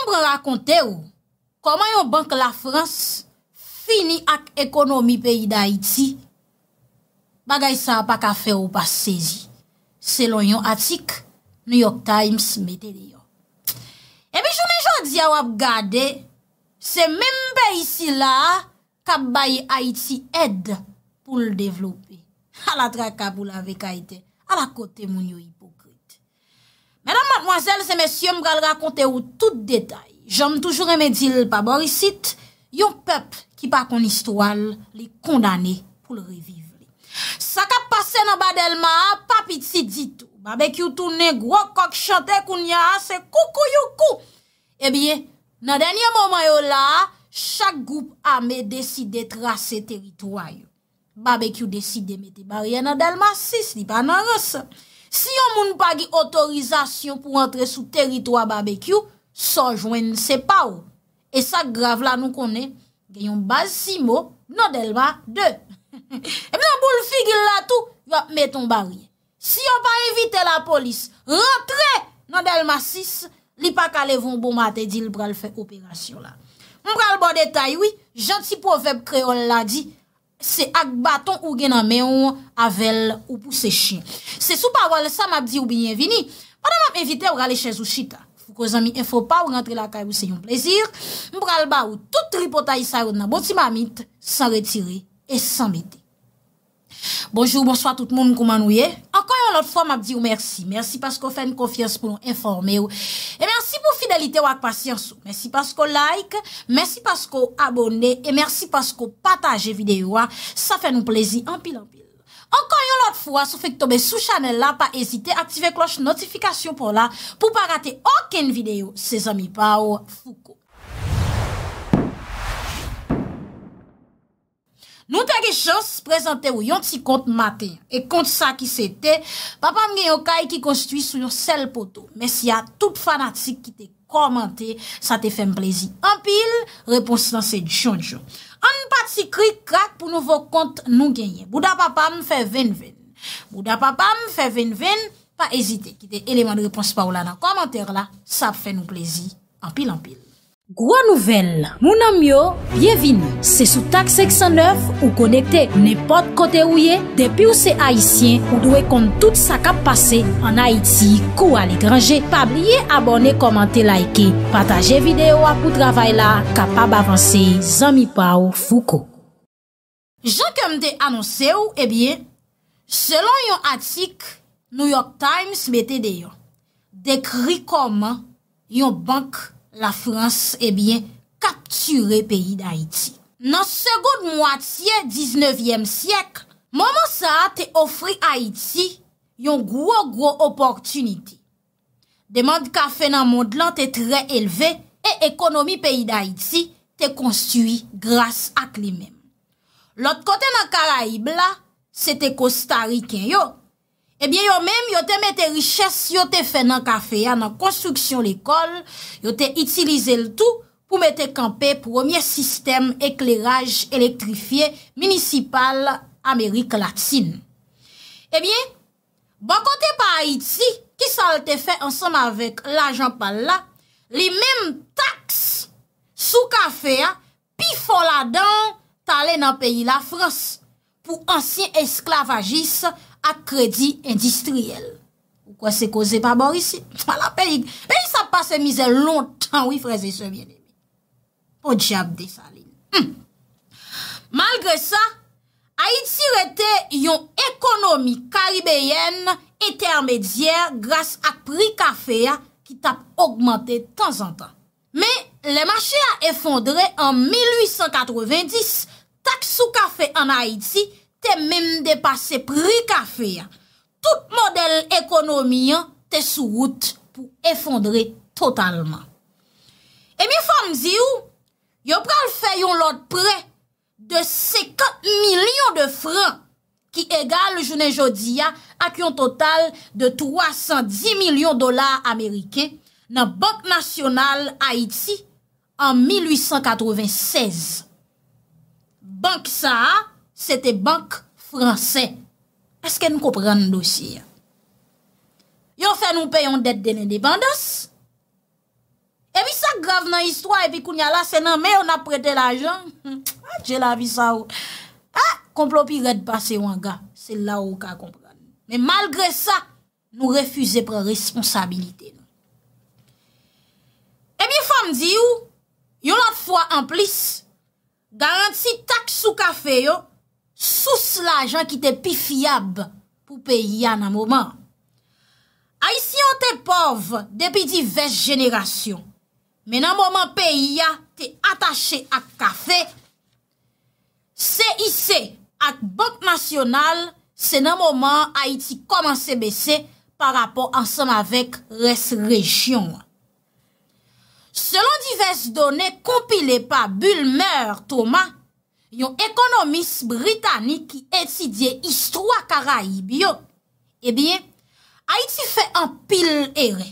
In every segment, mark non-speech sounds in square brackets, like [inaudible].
Koumbran rakonte ou, koman yon bank la Frans fini ak ekonomi peyi da Haiti, bagay sa apak afe ou pas seji. Selon yon atik, New York Times mete de yo. Ebi choume choum diya wap gade, se membe isi la kap bayi Haiti ed pou l devlopi. Ala [laughs] trakabou la vek Haiti, ala kote moun yoyi. Menan madmoazel se mesye mbra l rakonte ou tout detay, jom toujou remedil pa borisit, yon pep ki pa kon istwal li kondane pou l revivli. Sa ka pase nan badelma, papit eh si ditou, babek yu toune gro kok chante koun ya se kou kou yu kou. Ebyen, nan denye momayou la, chak goup ame deside trase teritroyou. Babek yu deside meti barye nan delma sis, li pa nan resan. Si yon moun pa gi otorizasyon pou rentre sou teritwa barbekyou, sonjwen se pa ou. E sa grav la nou konen, genyon basi mo, nan delma 2. [laughs] E mwen bou l figil la tou, meton barye. Si yon pa evite la polis, rentre nan delma 6, li pa kalevoun bou matè di l bral fe operasyon la. Moun bral bon detay, janti poveb kreol la di, C'est ak baton ou gen anmen ou avel ou pou se C'est Se sou ça sa dit ou bienvenue padan mab invité ou aller chez ou chita. vous amis, il faut pa ou rentrer la kay ou un un plezir, mbral ba ou tout tripotay sa Bon, nan boti mamit, sans et sans mettre. Bonjour, bonsoir tout le monde, comment vous Encore une autre fois, m'a dit merci. Merci parce qu'on fait une confiance pour nous informer. Et pou fidelite wak pasyansou. Mersi pasko like, mersi pasko abone, e mersi pasko pataje videyo wak. Sa fè nou plezi anpil anpil. Ankanyon lot fwa, sou fèk tobe sou chanel la, pa ezite, aktive kloche notifikasyon pou la, pou pa rate oken videyo, se zami pa wak fuko. Nou te ge chos, prezante ou yon ti kont maten. E kont sa ki se te, papam gen yon kay ki konstuit sou yon sel poto. Mes ya tout fanatik ki te komante, sa te fèm plezi. An pil, repons lan se Djon Djon. An pati krik krak pou nouvo kont nou genyen. Bouda papam fè ven ven. Bouda papam fè ven ven, pa ezite. Ki te eleman de repons pa ou la nan komante la, sa fè nou plezi. An pil, an pil. Gwa nouvel, mounan myo, bienvin, se sou tak 609 ou konekte nepot kote ou ye, depi ou se Haitien, ou dwe kon tout sa kap pase an Haiti kou al e grange, pa blye abone komante laike, pataje videyo apou travay la kapab avanse zami pa ou fuko. Je kem te anonse ou e bie, selon yon atik, New York Times mette deyon, dekri koman yon bank la Frans ebyen eh kapture peyi d'Haïti. Nan segoud mwatiye 19e siyek, mwaman sa te ofri Haïti yon gwo gwo opportuniti. Demande ka fenamond lan te tre elve e ekonomi peyi d'Haïti te konstui grase ak li mem. Lot kote nan Karaib la, se te Kostari ken yo, Ebyen yo mèm yo te mette richesse yo te fè nan kafeya nan konstruksyon l'ekol, yo te itilize l'tou pou mette kampe premier sistem ekleraj elektrifye municipal Amerik Latine. Ebyen, ban kote pa Haiti, ki sa l'te fè ansan avèk l'ajan pal la, li mèm taks sou kafeya pi fola dan talè nan peyi la Frans pou ansyen esklavagisse ak kredi endistriyel. Poukwa se koze pa bor isi? Poukwa la peyik. Peyik sa pa se mize lontan, wifreze se mwene. Po diak de sa li. Malgre sa, Haïti rete yon ekonomi karibéyen etermèdièr gras ak pri kafe ya ki tap augmente tan zan tan. Men, le mache a effondre an 1890 tak sou kafe an Haïti te mèm depase prik a fè ya. Tout model ekonomi ya, te sou wout pou efondre totalman. E mi fòm zi ou, yo pral fè yon lot pre de 50 milyon de fran ki egale jounen jodi ya ak yon total de 310 milyon dolar amerike nan Banque Nationale Haïti an 1896. Banque sa a, Sete bank fransè. Eske nou kopran nou dosye? Yo fe nou peyon det dene depandos? E mi sa grav nan histwa, epi kou nyala senan, men yo nan prete la jan? Jè la vi sa ou. Ha, komplopi red pase yo an ga. Se la ou ka kompran. Men malgre sa, nou refuze pre responsabilite. E mi fom di yo, yo lot fwa an plis, garanti tak sou ka fe yo, Sous la jan ki te pi fiyab pou pe ya nan mouman. Haitian te pov depi divers jenerasyon. Men nan mouman pe ya te atache ak kafe. Se hisse ak bok nasyonal, se nan mouman Haiti koman se bese pa rapon ansan avèk res rejyon. Selon divers donè kompile pa bul mèr touman, yon ekonomis britanik ki etidye istro akaraib yo, ebyen, Haiti fè an pil erè.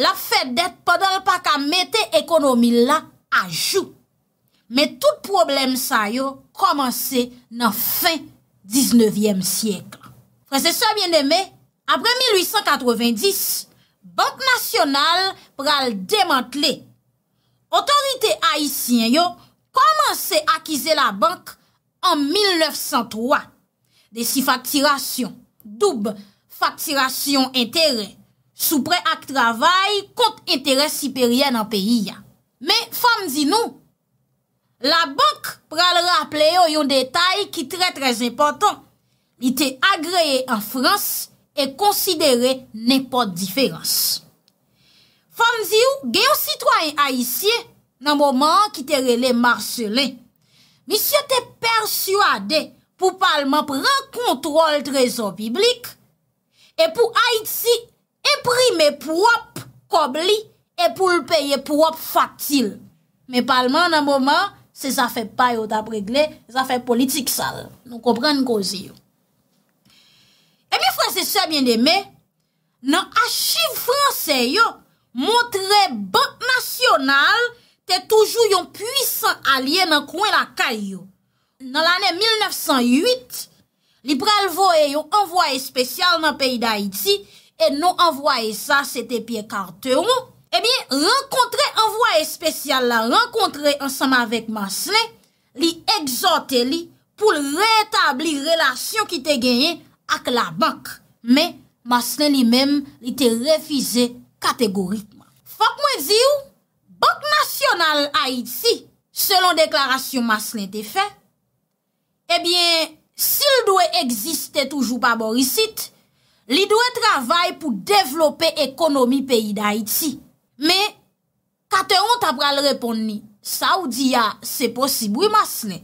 La fè dèt padal pa ka metè ekonomi la ajou. Mè tout problem sa yo, komanse nan fin 19e sièkle. Frense sè a bien demè, apre 1890, Banque Nationale pral demantle. Otorite Haitien yo, koman se akize la bank an 1903 de si faktirasyon, doub faktirasyon entere, soupre ak travay kont entere siperyen an peyi ya. Men, fam zi nou, la bank pral rapple yo yon detay ki tre trez important. Ite agreye an Frans e konsidere nepot diferans. Fam zi ou, geyo sitwayen a isye nan mouman ki te rele marsyele. Mi sye te perswade pou palman pran kontrol trezon biblik e pou Haiti eprime pou wap kobli e pou l'peye pou wap faktyl. Men palman nan mouman se zafè pay ou tabregle, zafè politik sal. Nou komprenn kouzi yo. E mi fwese sebyen deme, nan achiv franse yo montre bop nasyonal te toujou yon pwisan alye nan kwen la kay yo. Nan l ane 1908, li pral voye yon envoye spesyal nan peyi da iti, e nou envoye sa, se te pie karteron, e bin renkontre envoye spesyal la, renkontre ansama vek masne, li egzote li pou l reetabli relasyon ki te genye ak la bank. Me, masne li men li te refize kategoritman. Fak mwen zi yo, Bok nasyonal Haïti Selon deklarasyon masne te fe Ebyen eh Sil dwe egziste toujou pa borisit Li dwe travay pou Devlope ekonomi peyi da Haïti Me Kateron tapra l repon ni Saoudiya se posibou masne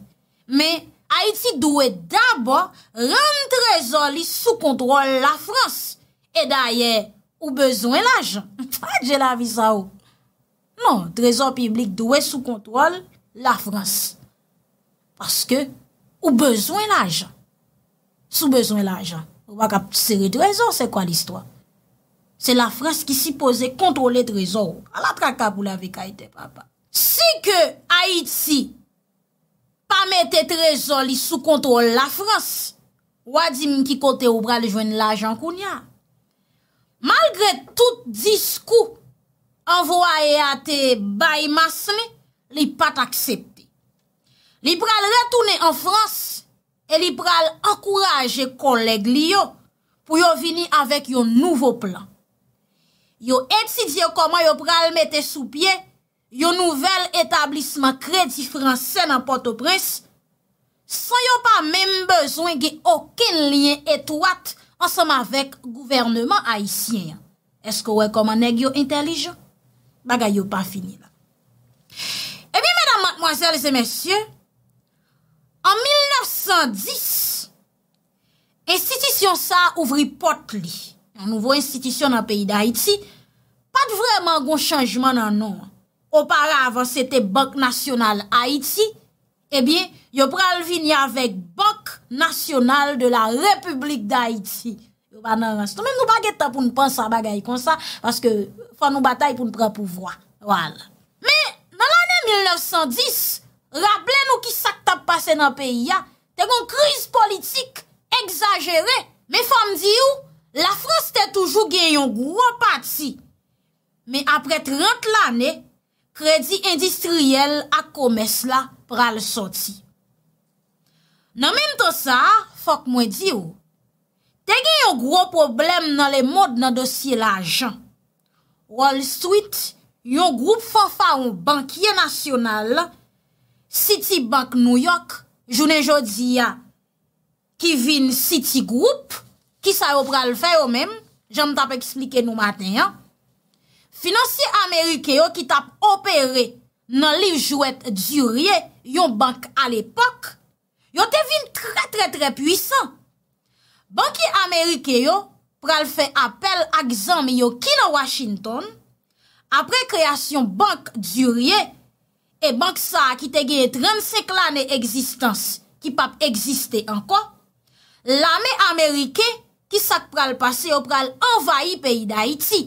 Me Haïti dwe Dabo rentre zoli Sou kontrol la Frans E daye ou bezwen la jen Jel avisa ou Non, trezor publik dwe sou kontrol la Frans. Paske ou bezwen l'ajan. Sou bezwen l'ajan. Ou baka seri trezor, se kwa l'istwa? Se la Frans ki si pose kontrol le trezor. A la traka pou la vek aite, papa. Si ke Haiti pa mette trezor li sou kontrol la Frans, wadim ki kote ou brale jwen l'ajan koun ya. Malgre tout diskou, anvoye ate bay masne, li pat aksepte. Li pral retoune an Frans, e li pral akouraje koleg li yo pou yo vini avèk yo nouvo plan. Yo etidye koman yo pral mette sou pie, yo nouvel etablisman kredi fransen an potopres, san yo pa men bezwen ge okin liyen etouat ansam avèk gouvernman haisyen. Eske wè koman neg yo intelijon? Bagay yo pa fini la. Ebi, madame, mademoiselles et messieurs, en 1910, institisyon sa ouvri pot li. An nouvo institisyon nan peyi d'Haïti, pat vreman goun chanjman nan nou. Oparav, an se te bank nasyonal Haïti, ebi, eh yo pral vini avèk bank nasyonal de la republik d'Haïti. Pwa nan rastou, men nou bagay ta pou nou pansa bagay kon sa, paske fwa nou batay pou nou pran pou vwa. Wala. Men nan l'anè 1910, rablen nou ki sak ta pase nan peyi ya, te kon kriz politik, egzajere, men fwa m di ou, la Frans te toujou gen yon gwo pati. Men apre 30 l'anè, kredi endistriyel a komes la pral soti. Nan men ton sa, fwa k mwen di ou, Te gen yon gro problem nan le mod nan dosye la jan. Wall Street, yon groop fofa yon bankye nasyonal, City Bank New York, jounen jodi ya, ki vin City Group, ki sa yo pral fè yo men, jan m tap eksplike nou maten ya. Finansi Amerike yo ki tap opere nan livjouet djurye yon bank al epok, yon te vin tre tre tre pwisan. Banki Amerike yo pral fè apel ak zanmi yo kino Washington, apre kreasyon bank djurye, e bank sa ki te genye 35 lane egzistans ki pap egziste anko, lame Amerike ki sak pral pase yo pral envayi peyi da iti.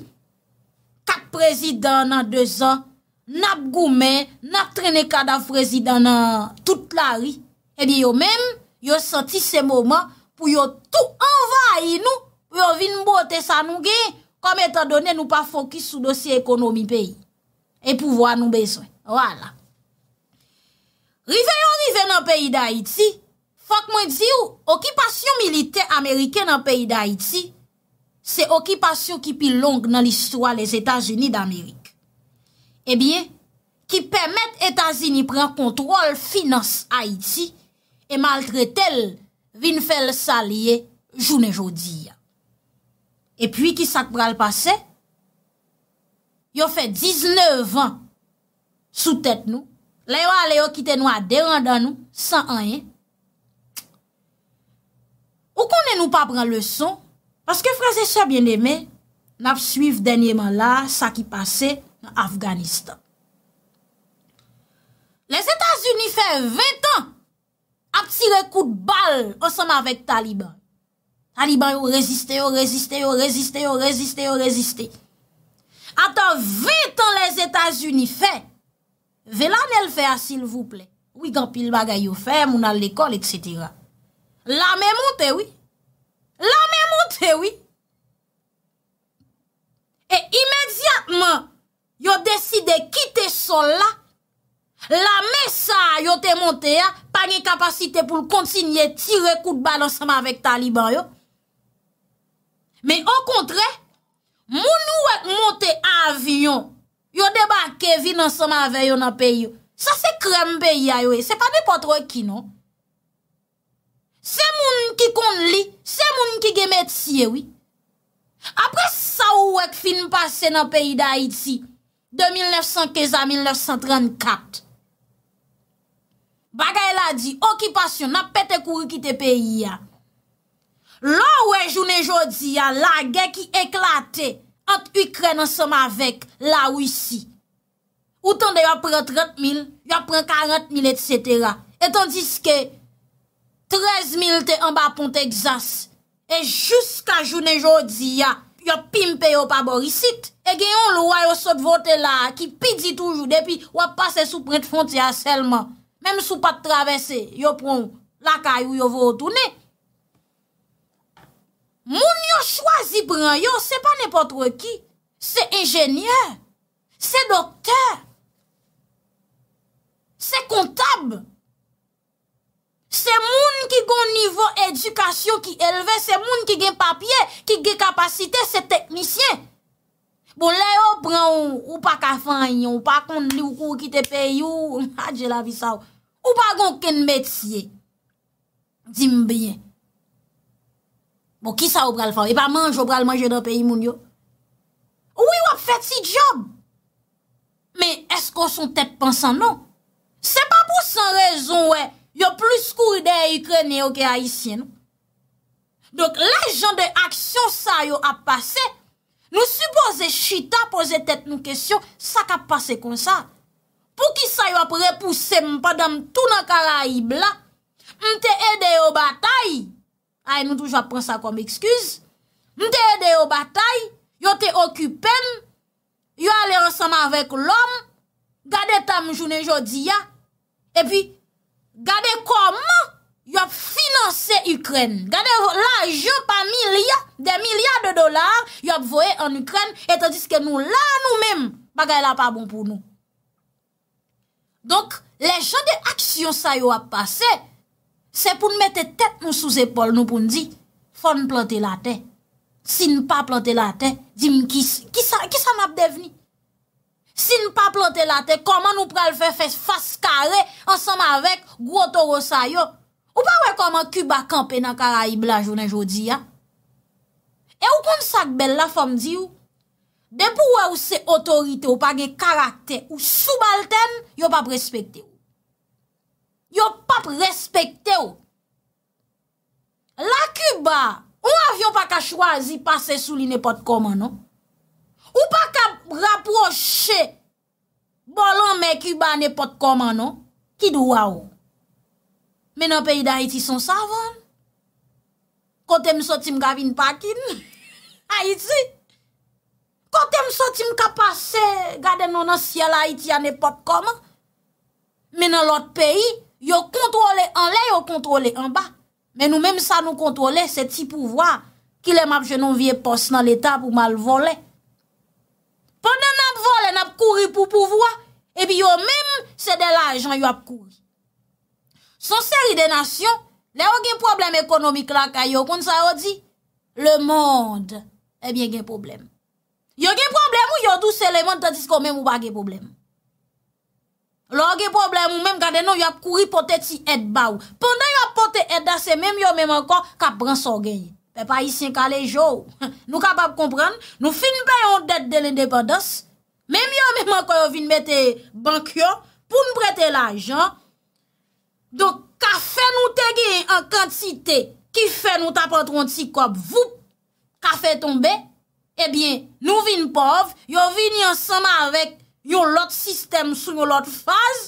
Kat prezidant nan 2 an, nap goumen, nap trene kada prezidant nan tout la ri, e di yo men yo santi se mouman, pou yo tou anva yi nou, pou yo vin mbote sa nou gen, kom etan donen nou pa fokis sou dosye ekonomi peyi, e pou vwa nou beswen. Wala. Rive yo rive nan peyi da iti, fok mwen di ou, okipasyon milite Amerike nan peyi da iti, se okipasyon ki pi long nan listwa les Etats-Unis d'Amerik. E eh bie, ki pemet Etats-Unis pren kontrol finans a iti, e maltretel, vin fèl salye jounen jodi ya. E pwi ki sak bral pase, yo fè 19 an sou tèt nou, le yo ale yo kite nou a dey an dan nou, 100 an yen. Ou konen nou pa pran le son, paske frase sa bien eme, nap suiv denye man la, sa ki pase, nan Afganistan. Les Etats-Unis fè 20 an, Apsire kout bal osama vek taliban. Taliban yo reziste, yo reziste, yo reziste, yo reziste, yo reziste. Ata ve tan les Etats-Unis fe. Ve lan el fe asil vouple. Ouigan pil bagay yo fe, moun al lekol, et cetera. La me moute, oui. La me moute, oui. E imediatman yo deside kite sola. La mesa yo te monte ya, pa ni kapasite pou l kontinye tire kout bal ansama vek taliban yo. Me yon kontre, moun ou ek monte avyon, yo deba kevi ansama veyo nan peyo. Sa se krem beya yo e, se pa ne patro e ki non. Se moun ki kond li, se moun ki gemet siye we. Apre sa ou ek fin pase nan peyo da iti, 2015 a 1934, Bagay la di, okipasyon na pete kou kite peyi ya. Lo we jounen joudi ya, la gen ki eklate ant Ukren ansama vek la Ouissi. Ou tan de ya pren 30.000, ya pren 40.000, etc. Etan diske 13.000 te amba pon Texas. E jouska jounen joudi ya, ya pimpe yo pa Borissit. E gen yon lwa yo sot vote la ki pidi toujou depi wap pase sou prent fontya selman. Mem sou pat travese, yo proun lakay ou yo vou otounen. Moun yo chwazi pran yo, se pa nepotre ki. Se enjenyen, se doktor, se kontab. Se moun ki gon nivou edukasyon ki elve, se moun ki gen papye, ki gen kapasite, se teknisyen. Bon, le yo pran ou pa kafan yon, ou pa kondi ou kou ki te pe yon, a dje la vi sa ou, ou pa gon ken metye, di mbyen. Bon, ki sa ou pral faw, e pa manj ou pral manj yo de pe yon moun yo. Ou yon ap fet si job, me esko son tep pansan nou? Se pa pou san rezon we, yo plus kou ide yi krene yo ki a yi sien nou. Donk la jan de aksyon sa yo ap pase, Supose chita pose tet nou kesyon, sak ap pase konsa. Pou ki sa yo ap repouse mpadam tou nan karaib la, mte ede yo batay. Ay, nou toujwa pren sa kom ekskuz. Mte ede yo batay, yo te okupen, yo ale resama avek lom, gade tam jounen jodi ya, e pi gade koma. yop finanse Ukren, gade lanjou pa milya, de milya de dolar, yop voye an Ukren, etan diske nou la nou men, bagay la pa bon pou nou. Donk, le chan de aksyon sa yo ap pase, se pou nou mette tet nou sou zepol nou pou nou di, fon plante la te, si nou pa plante la te, jim ki sa map devni? Si nou pa plante la te, koman nou pral fe fes faskare, ansanman vek, gwo toro sa yo, Ou pa wè koman Cuba kampe nan Karayi Blajounen jodi ya? E ou kon sak bel la fòm di ou? De pou wè ou se otorite ou pa ge karakter ou soubalten, yo pap respekte ou. Yo pap respekte ou. La Cuba, ou avyon pa ka chwazi pase sou li nepot koman nou? Ou pa ka raproche bolon me Cuba nepot koman nou? Ki dou wè ou? men an peyi da Haiti son savon, kote m sotim gavin pakin, [laughs] Haiti, kote m sotim kapase, gade non an siyela Haiti an epop kom, men an lot peyi, yo kontrole an le, yo kontrole an ba, men nou menm sa nou kontrole, se ti pouvoi, ki lem ap jenon vie pos nan l'Etat pou mal vole, pwè nan ap vole, nan ap kouri pou pouvoi, epi yo menm se de la ajan yo ap kouri, Son seri de nasyon, le yo gen problem ekonomik la kaya yo koun sa yo di, le mond, ebyen gen problem. Yo gen problem ou yo dou se le mond tadis kon men mou ba gen problem. Lo gen problem ou men gade nou yo ap kouri pote ti et bau. Pendan yo ap pote et dasen, men yo men mou ankon ka pran son gen. Pe pa yi sien ka le jou. Nou kapap kompran, nou fin ben yon det de l'independence, men yo men mou ankon yo vin mette bankyon pou m brete la jan, Don, ka fe nou te gen an kantite ki fe nou tapot ronti kop, vup, ka fe tombe, ebyen eh nou vin pov, yo vini ansama avèk yo lot sistem sou yo lot faz,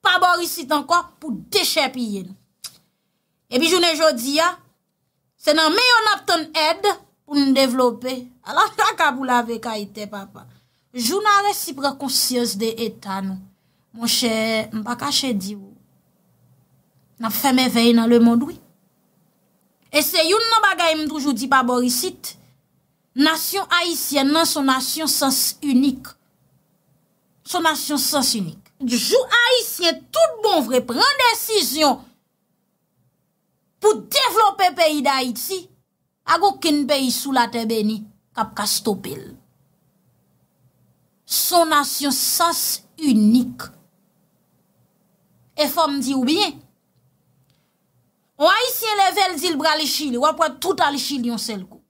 pa borisit anko pou dechè piyen. Ebyen eh jounen jodi ya, se nan meyon ap ton ed pou nou devlope, ala [laughs] kakabou lave kaitè papa. Jounen resipre konsyons de etan nou. Mwen chè, mpa kache di wou. nan fèmè vey nan le moun dwi. E se youn nan bagay mdoujou di pa borisit, nasyon Haitien nan son nasyon sens unik. Son nasyon sens unik. Jou Haitien tout bon vre, pren desisyon pou devlopè peyi da Haiti a go kin peyi sou la tebe ni kap kastopil. Son nasyon sens unik. E fòm di oubyen, Yon haisyen level di l brale chile, wapwa touta l chile yon sel eh kou.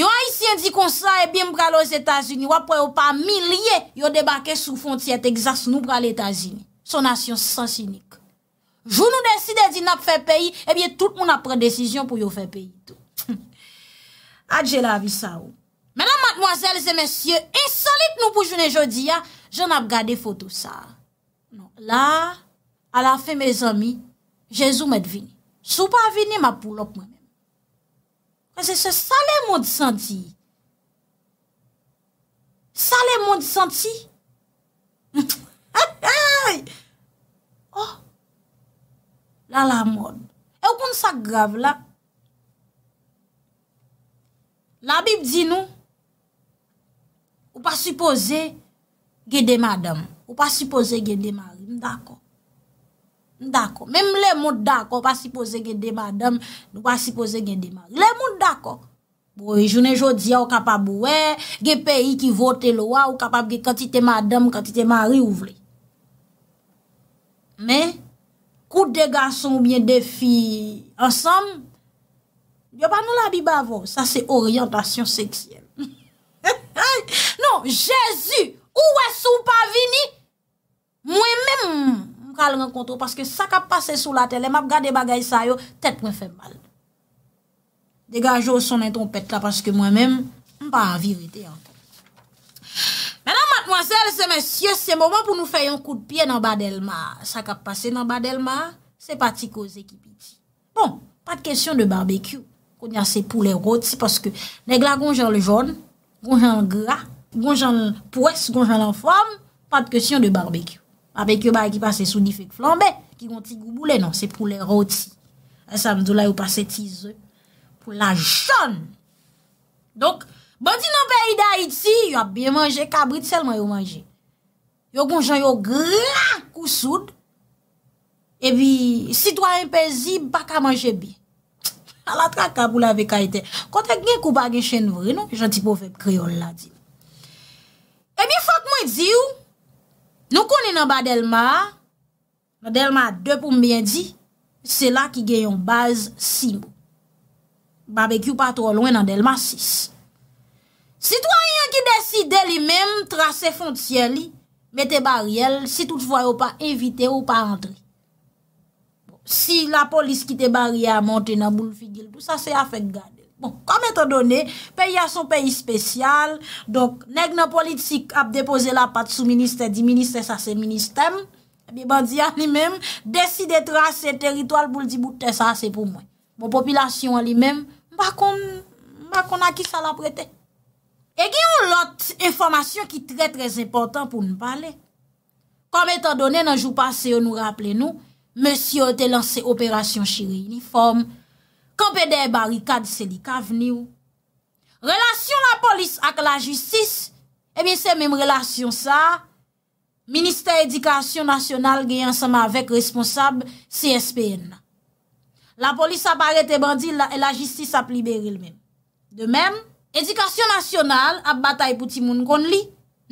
Yon haisyen di konsa e bim brale os Etasini, wapwa yon pa milye yon debake sou fonti et exas nou brale Etasini. Son asyon sansinik. Jou nou deside di nap fe peyi, e bie tout moun ap pren desisyon pou yon fe peyi tou. Adjela avisa ou. Menan madmoizel, zemensye, insalit nou pou jounen jodi ya, joun ap gade foto sa. La... ala fe mez omi, Jezou mèd vini. Sou pa vini ma pou lop mèd mèd mèd. Kwen se se sale mèd senti. Sale mèd senti. [laughs] Oh! La la mèd. E w kon sa grav la. La bib di nou. Ou pa suppose gède madam. Ou pa suppose gède madam. Mèd akon. Dako, mem le moun dako Pas sipose gen demadam Pas sipose gen demam Le moun dako Bo yo nou la bi bavon Gen peyi ki vote lowa Ou kapab gen kanti temadam Kanti temari ou vle Men Kout de ganson ou bie defi Ensom Yo pa nou la bi bavon Sa se oryantasyon seksyen Non, Jezu Ou wes ou pa vini Mwen men moun kal renkonto, paske sa kap pase sou la tele, map gade bagay sa yo, tet mwen fe mal. Degajo son enton pet la, paske mwen men, mwen pa avirite an. Mwenan matmwazel, se men sye, se moun mwen pou nou fey an kou de pie nan badel ma, sa kap pase nan badel ma, se pati koze ki piti. Bon, pati kesyon de barbekyou, kon yase pou le roti, paske negla gonjan le joun, gonjan le gra, gonjan le pwes, gonjan le fwam, pati kesyon de barbekyou. Ape kyo bay ki pase souni fek flanbe, ki gonti gouboule nan, se pou le roti. E samdou la yo pase ti zon, pou la jon. Donk, bandi nan pe yi da iti, yo ap biye manje, kabrit selman yo manje. Yo gounjan yo gra, kousoud, e bi, sitwa yon pe zi, baka manje bi. [tsk] A la trak kabou la ve kaite. Kontek gen kou bagen chen vre nan, ki janti pou fek kriol la di. E bi, fok mwen di yo, Nou koni nan badelma, nan delma 2 pou mbyen di, se la ki genyon baz 6. Babekyou patro lwen nan delma 6. Sitwayen ki deside li menm trase fontien li, mette bariel si tout fwayo pa evite ou pa rentre. Bon, si la polis ki te barie a monte nan boule figil, tout sa se a fek gade. Kom bon, etan donè, peyi a son peyi spesyal, donk neg nan politik ap depoze la pat sou minister, di minister sa se minister, eh bi bandia li men, desi de trase teritwal pou li di bouten sa se pou mwen. Bon, popilasyon li men, mba kon a ki sa la prete. E gen yon lot informasyon ki tre trez important pou nou pale. Kom etan donè, nan jou pase yo nou rappele nou, monsi yo te lance operasyon chiri uniforme, Kope de barikad selika veni ou. Relasyon la polis ak la justis, ebyen se menm relasyon sa, Ministè Edikasyon Nasyonal gen yon sama vek responsab CSPN. La polis apare te bandi, la justis ap liberi lmen. De menm, Edikasyon Nasyonal ap batay pou ti moun kon li,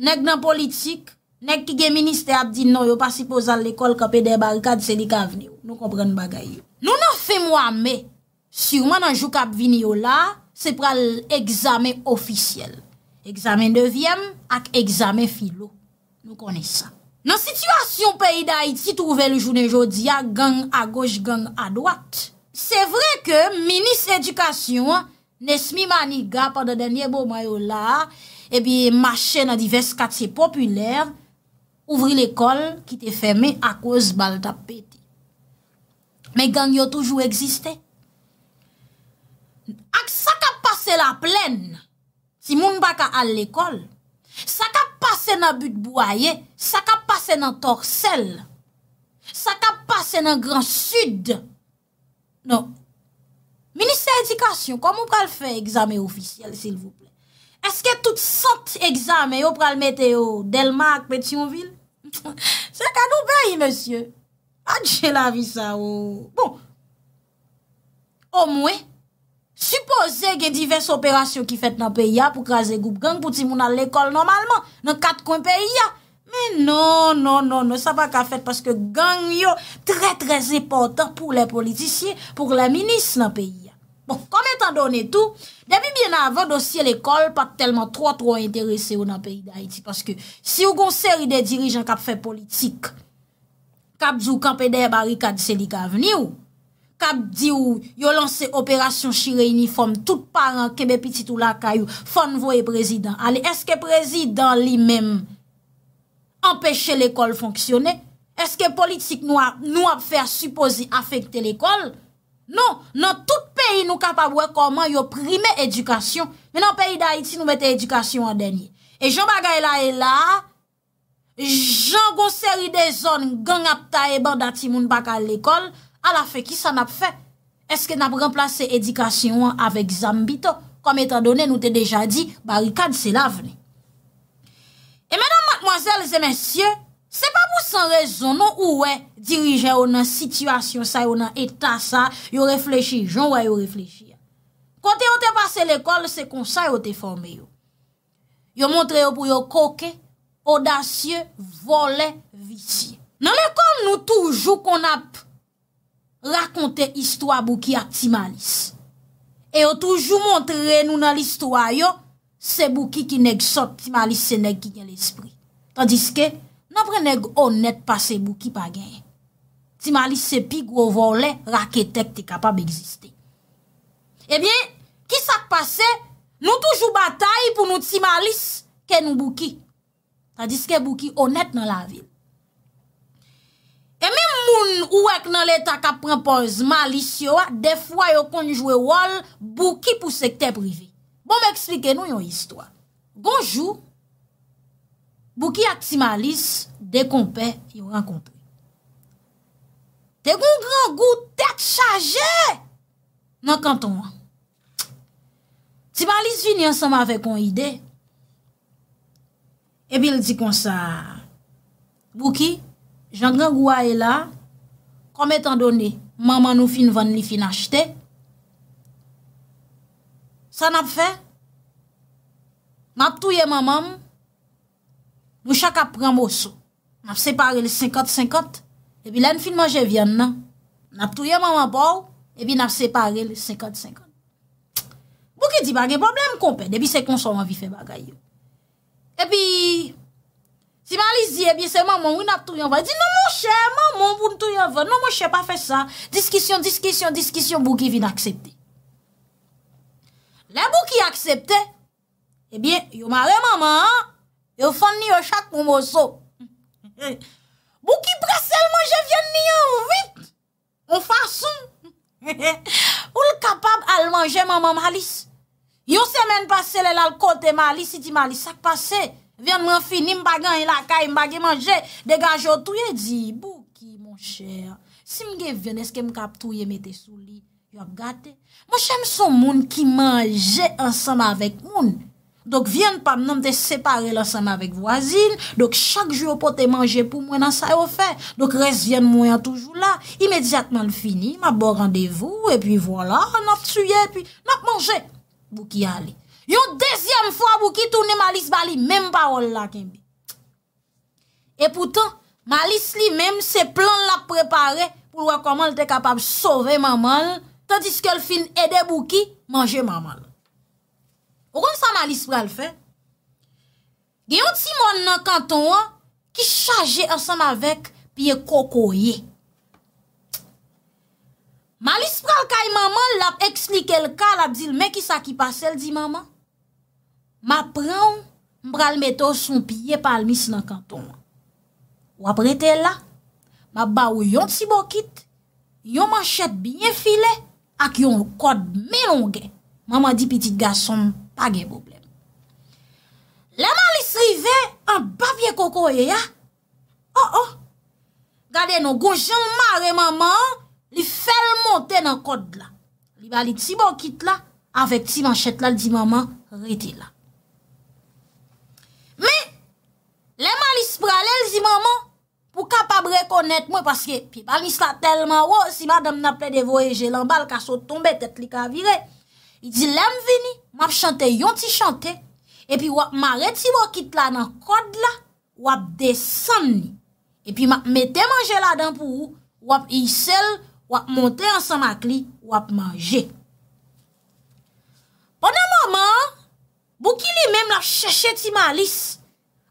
neg nan politik, neg ki gen Ministè ap di nou yo pasi posan l'ekol kope de barikad selika veni ou. Nou kompren bagay yo. Nou nan fe mou ame, Surman anjou kap vini yo la, se pra l'examen ofisyel. Eksamen devyem ak eksamen filo. Nou kone sa. Nan situasyon peyi da Haiti, trouve l'jounen jodia, gang a goj, gang a dwat. Se vre ke, minis edukasyon, nesmi maniga, pa da denye bo mayo la, e bi mache nan divers katye popüler, ouvri l'ekol ki te feme ak wos balta peti. Men gang yo toujou eksiste. ak sa ka pase la plen si moun baka al l'ekol sa ka pase nan but bouaye sa ka pase nan torsel sa ka pase nan gran sud non minister edikasyon komon pral fè examen ofisyel eske tout sat examen yo pral mette yo Delmarc, Petionville sa [laughs] ka nou bayi monsye adje la vi sa yo oh. bon o mwen Supose gen divers operasyon ki fet nan peyi ya pou kraze goup gang pou ti moun al lekol normalman nan kat kon peyi ya. Men non, non, non, non, sa pa ka fet paske gang yo tre tre zepotan pou le politisye, pou le minis nan peyi ya. Bon, kon men tan donen tou, demi bien avan dosye lekol pat telman tro tro interese ou nan peyi da iti. Paske si ou gon seri de dirijan kap fe politik, kap zou kampede bari kad selika avni ou, kap di ou yo lanse operasyon chire uniform, tout parent kebe pitit ou la kayou, fon voye prezident. Ale, eske prezident li mem empèche l'ekol fonksyonè? Eske politik nou ap fèr supposi afekte l'ekol? Non, nan tout peyi nou kap ap wèkoman yo prime edukasyon, menan peyi da iti nou mette edukasyon an denye. E jom bagay la e la, jom gonseri de zon gang ap ta e ban dati moun baka l'ekol, a la fe ki sa nap fe? Eske nap remplace edikasyon an avek zambito? Kom etan donen nou te deja di, barikad se la vene. E menan, madmoazel, zemensye, se pa pou san rezonon ou we dirije ou nan sitwasyon sa ou nan etan sa, yo reflechi, jon wè yo reflechi. Kote yo te pase l'ekol, se konsay yo te forme yo. Yo montre yo pou yo koke, odasye, vole, vitye. Nan men kom nou toujou kon ap rakonte istwa bouki ak timalis. E yo toujou montre nou nan listwa yo, se bouki ki neg sot, timalis se neg kinye l'espri. Tandiske, nan pre neg onet pase bouki pa genye. Timalis se pi grovole, raketek te kapab egziste. Ebyen, eh ki sak pase, nou toujou bataye pou nou timalis ke nou bouki. Tandiske, bouki onet nan la vil. E mèm moun ouèk nan lèta ka prempòz malis yo, defwa yo konjwe wol, bou ki pou sekte privi. Bon mè eksplike nou yon histwa. Gonjou, bou ki ak ti malis, de konpè, yon renkompè. Te goun gran gout, tek chaje! Nan kanton wè. Ti malis vini anseman vek yon ide, e bil di kon sa, bou ki, jan gen gwa e la, kom etan doni, maman nou fin van li fin achete, sa nap fe, nap touye maman, nou chaka pran moso, nap separe li 50-50, ebi lan fin manje vyan non. nan, nap touye maman bo, ebi nap separe li 50-50. Bouke di bagay, problem kompe, ebi se konson an vi fe bagay yo. Ebi, Si Malise di, e eh bie se maman ou na tou yon va, di, nan moun chè, maman, moun tou yon va, nan moun chè pa fè sa, diskisyon, diskisyon, diskisyon, bou ki vin aksepte. La bou ki aksepte, e eh bie, yo mare maman, yo fande ni yo chak moun moso. [laughs] Bou ki prese l manje, vyen ni yo vwit, moun fason. [laughs] Ou l kapab al manje, maman Malise? Yo se men pase l lal kote, si Malise, si Malise, sa k pase? Vyen mwen fin, nim bagan, ila ka, im bagi manje, degaj yo touye, di, bou ki, mwen chè, sim gen vyen, eske m kap touye, mette sou li, yon gate. Mwen chèm son moun ki manje ansanm avèk moun, dok vyen pa mnenm te separe lansanm avèk vwazin, dok chak jyo potè manje pou mwen ansay ofè, dok res vyen mwen an toujou la, imedjatman fini, mwen bo randevou, epi voilà, mwen ap tsyè, mwen ap manje, bou ki alè. Yon dezyem fwa bou ki toune malis ba li menm parol la kembe. E poutan, malis li menm se plan la prepare pou lwa koman lte kapab sove mamal, tadis ke l fin ede bou ki manje mamal. O kon sa malis pral fe? Gen yon ti mon nan kanton an ki chaje ansam avek pi ye koko ye. Malis pral kay mamal la explike l ka la di l men ki sa ki pase l di mamal. Ma pran mbral meto son piye palmis nan kanton. Wap rete la, ma ba ou yon tsi bokit, yon manchet binye file ak yon kod menon gen. Maman di pitit gason, pa gen boblem. Le man li srive an bap ye koko ye ya. Oh oh, gade nou gouj an mare maman, li fel monte nan kod la. Li bali tsi bokit la, avek tsi manchet la di maman rete la. Spra lèl zi maman pou kapab rekonèt mwen paske pi bal misla telman wò si madame naple de voyeje lan bal ka so tombe tet li kavire. I di lem vini, map chante yon ti chante e pi wap mare ti wakit la nan kod la wap desen ni. E pi map mette manje la dan pou wap i sel, wap monte ansan makli, wap manje. Ponè maman, bou ki li mèm la chèche ti ma lis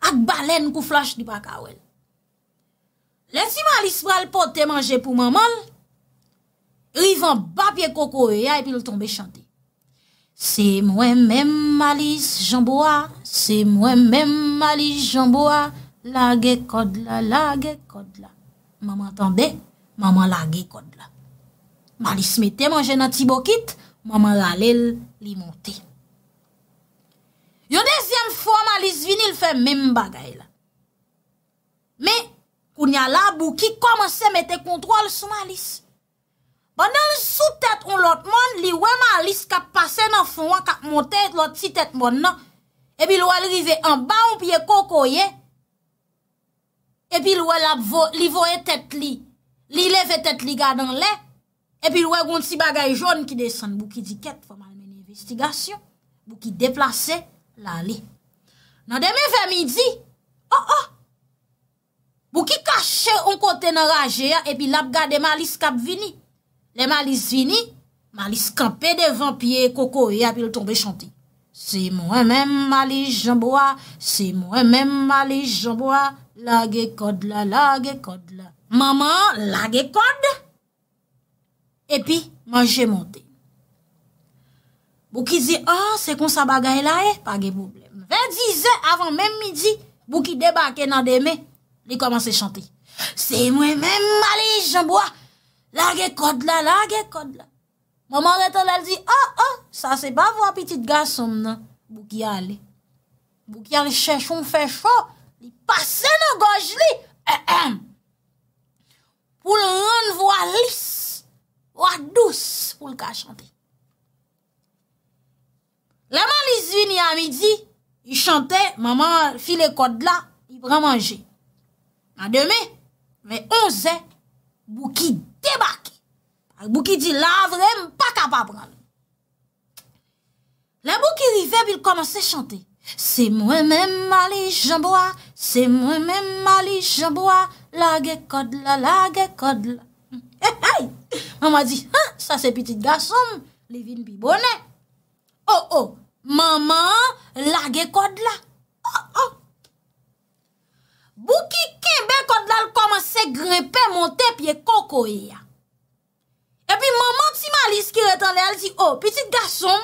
ak balen kou flash di pa kawel. Lensi malis pral pot te manje pou mamal, rivan bapye koko e ya epi l tombe chante. Se mwen men malis jamboua, se mwen men malis jamboua, lage kodla, lage kodla. Maman tanbe, maman lage kodla. Malis me te manje nan ti bokit, maman ralel li monte. Yon dezyen fwa malis vinil fwe men bagay la. Me, kounya la, bou ki komanse mette kontrol sou malis. Banan sou tet ou lot mon, li we malis kap pase nan fwa, kap monte et lot si tet mon nan, epi lwa li rive an ba ou piye koko ye, epi lwa li voye tet li, li leve tet li gadan le, epi lwa goun si bagay joun ki desen, bou ki diket fwa man men investigasyon, bou ki deplase, Lali, nan deme ve midi, o oh, o, oh. pou ki kache un kote nan raje a, epi lab gade malis kap vini. Le malis vini, malis kap e devan piye koko e api l tombe chanti. Se mwen men malis janboa, se mwen men malis janboa, lage kod la, lage kod la. Maman lage kod, epi manje monte. Bou ki zi, an, ah, se kon sa bagay la e, page problem. Ve dizen, avan men midi, bou ki debake nan deme, li komanse chante. Se mwen men mali, janboa, lage kod la, lage kod la. Maman reten lal di, an, ah, an, ah, sa se ba vwa pitit gasom nan, bou ki ale. Bou ki ale, chechon fechon, li pase nan goj li, e eh, hem. Eh. Poul ren vwa lis, vwa dus, pou lga chante. La man li zvini a midi, i chante, mama fi le kodla, i vremanje. A deme, me onze, bou ki debake. A bou ki di lavre, m pa kapap pran. La bou ki rive, bil komanse chante, se mwen men mali jambwa, se mwen men mali jambwa, la ge kodla, la ge kodla. [laughs] He he, mama di, sa se petit gasom, li vin pi bonen. O, oh, o, oh, maman lage kod la. O, oh, o. Bou ki kebe kod la l koman se grepe monte piye koko e ya. E pi maman ti malis ki retenle, el si, O, pitit gason,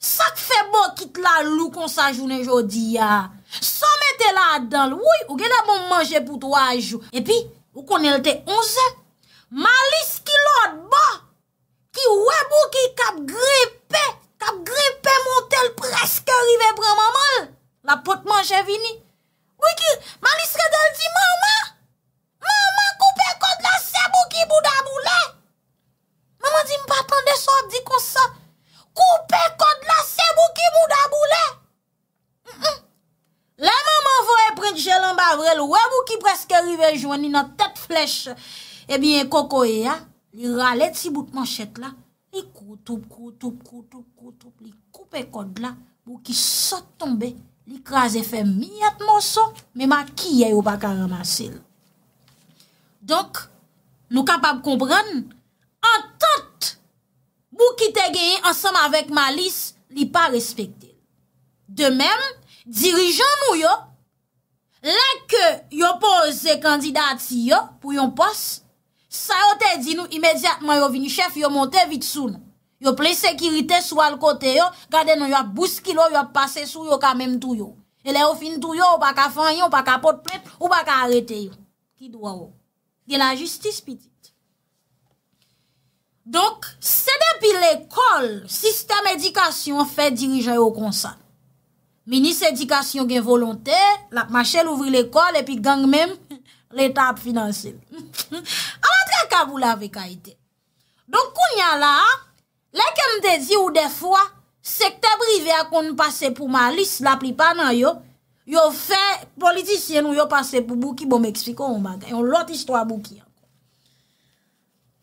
sak fe bo kit la lou kon sa jounen jodi ya. So me te la adan l, wouy, ou gen la bon manje pou tou a jou. E pi, ou kon el te onze, malis ki lode ba, ki webo ki kap grepe, A gripe montel preske rive pran mamon. La pot manje vini. Bwiki, man isre do li di, Maman, maman, koupe kod la sebo ki budabou le. Maman di, mpa pan de so, di konsa, Koupe kod la sebo ki budabou le. Le maman vwe prent jelan bavre, lwe bou ki preske rive jweni nan tet flech. Ebyen koko e ya, li rale ti bout manchet la. li koutoub, koutoub, koutoub, koutoub, li koupe kodla, bou ki sot tombe, li kraze fe miyat monson, me ma kiye yo baka ramase. Donk, nou kapab koubran, an tot, bou ki te genye ansam avek malis, li pa respekte. De men, dirijan mou yo, la ke yo pose kandidati yo pou yon post, Sa yo te di nou imediatman yo vini chef, yo monte vit sou nan. Yo plen sekirite sou al kote yo, gade nan yo ap buskilo, yo ap pase sou yo ka menm tou yo. E le yo fin tou yo, ou pa ka fanyon, ou pa ka potplet, ou pa ka arete yo. Ki dwa yo? Gen la justis pitit. Donk, se depi lekol, sistem edikasyon fe dirijan yo konsan. Minis edikasyon gen volante, la machel ouvri lekol, epi gang menm, l'étape finanselle. [laughs] Amatre akavou la vek a ite. Donk kou nyan la, leke m te di ou defwa, sekte brivey akon pase pou malis, la pripa nan yo, yo fe politisyen ou yo pase pou bouki, bon m ekspiko yon bagay, yon lot istwa bouki.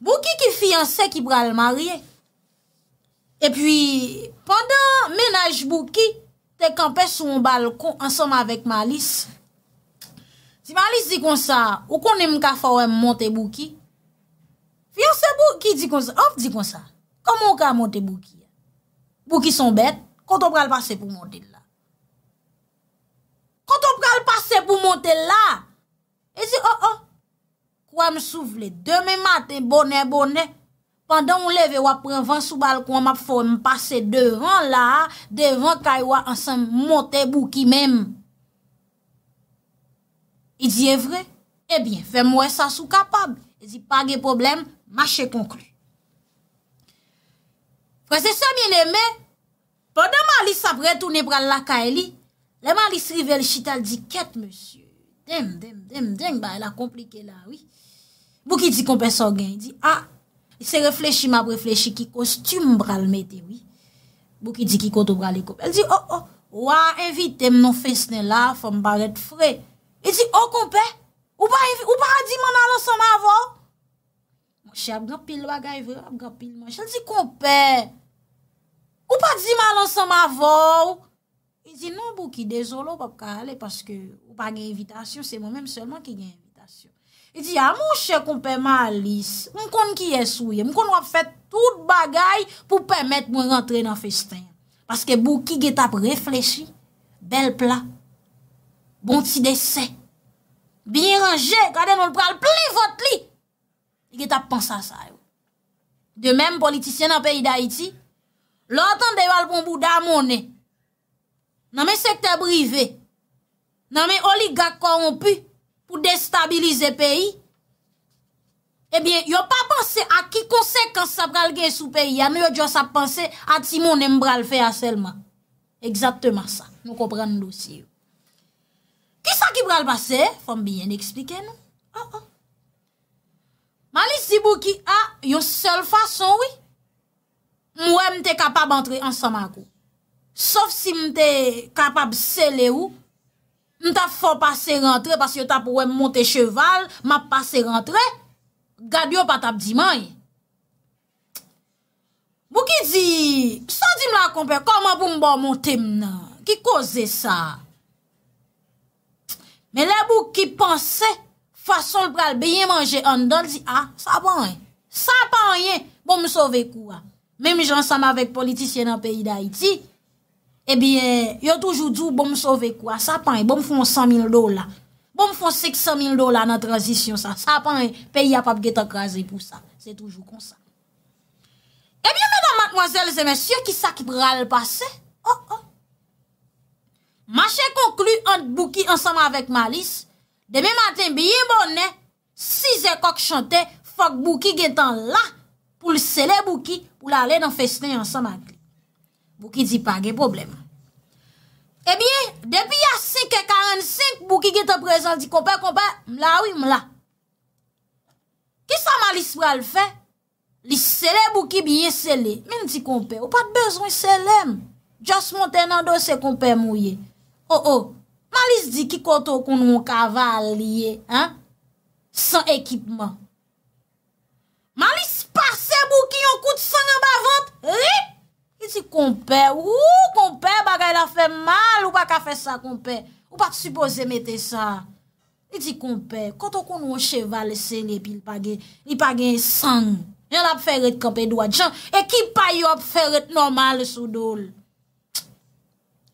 Bouki ki fiyanse ki pral marye, e pi, podan menaj bouki, te kampe sou m balkon, ansom avèk malis, Si man lis di kon sa, ou konen m ka fawem monte bouki, fiyan se bouki di kon sa, of di kon sa, koman m ka monte bouki? Bouki son bet, konton pral pase pou monte la. Konton pral pase pou monte la! E zi, oh oh, kwa m soufle, demen maten, bonè, bonè, pandan m leve wap prevan sou bal kwa m ap fawem pase devan la, devan kay wap ansan monte bouki menm. I di, e vre, ebyen, fèm wè sa sou kapab. I di, pa ge problem, mâche konklu. Prese sa mè lè mè, pwè nan mâ li sa bret ou ne bral laka e li, lè mâ li srive l chital di ket, monsye. Dèm, dèm, dèm, dèm, ba, el a komplike la, wè. Bwou ki di kompè so gen, i di, a, se reflechi mab reflechi ki kostum bral mè te, wè. Bwou ki di ki kontou bral e kopè. El di, o, oh, o, oh, wè, evite m nou fè snè la, fèm baret frey. E di, oh kompe, ou pa non, ah, a di man alonsan ma avon? Mwen chè ap gran pil bagay vre, ap gran pil man. Chè li di, kompe, ou pa di man alonsan ma avon? E di, nan bou ki dezolo, pap ka ale, paske ou pa gen evitasyon, se mwen menm selman ki gen evitasyon. E di, a mwen chè kompe ma alis, mwen kon ki esouye, mwen kon wap fèt tout bagay pou pèmèt mwen rentre nan festen. Paske bou ki get ap reflechi, bel plat, Bon ti desè. Bin ranger, kade non pral pli vot li. Ike tap pansa sa yo. De men politisyen apè yi da iti, lò atan deval pou mbou da mounè. Nan men sekte brivé, nan men oligak korompu, pou destabilize peyi, ebyen eh yo pa pansè a ki konsekans sa pral gen sou peyi, an yo yo sa pansè a ti mounen pral fe a selman. Eksatèman sa, nou kopran nou si yo. Ki sa ki pral pase? Fom biyen eksplike nou. Ha, ah, ha. Ma li si bou ki a, ah, yon sel fason, oui. Mwen te kapab antre ansaman kou. Sof si mte kapab sele ou, mta fò pase rentre, pas yo tap wèm monte cheval, map pase rentre, gabyon pa tap di manye. Bou ki di, sa di mla akompe, koman pou mba monte mna? Ki kose sa? Ha, ha. Men le bou ki panse fason pral beye manje an do, di a, sa pan yon. Sa pan yon, bon mou sove kou a. Mem jansanman vek politisyen nan peyi da iti, e bin yo toujou djou bon mou sove kou a. Sa pan yon, bon mou fon 100.000 dola. Bon mou fon 600.000 dola nan transisyon sa. Sa pan yon, peyi a pap get akrazi pou sa. Se toujou kon sa. E bin, mèdame, mèdame, mèdame, mèdame, mèdame, mèdame, mèdame, mèdame, mèdame, mèdame, mèdame, mèdame, mèdame, mèdame, mèd Machè konklu ant Buki ansama avèk Malis, demè matin biye bonè, si zè kok chante, fòk Buki gen tan la, pou l selè Buki, pou l alè nan fèsnen ansama. Buki di pa gen problem. E eh biye, debi ya 5 e 45, Buki gen tan prezant, di kompè kompè, mla oui mla. Kisa Malis pral fè? Li selè Buki biye selè. Men di kompè, ou pa d'bezoun selèm. Joss Montenando se kompè mouye, O, oh, o, oh. ma lis di ki koto konon kaval liye, an, san ekipman. Ma lis pase bou ki yon kout san yon bavant, rip! Li ti komper, ou, komper, bagay la fe mal, ou baka fe sa, komper, ou baka se pose mette sa. Li ti komper, koto konon cheval se ne pi li page, li page san, yon ap fere kope dwa jan, ekip payo ap fere normal sou dole.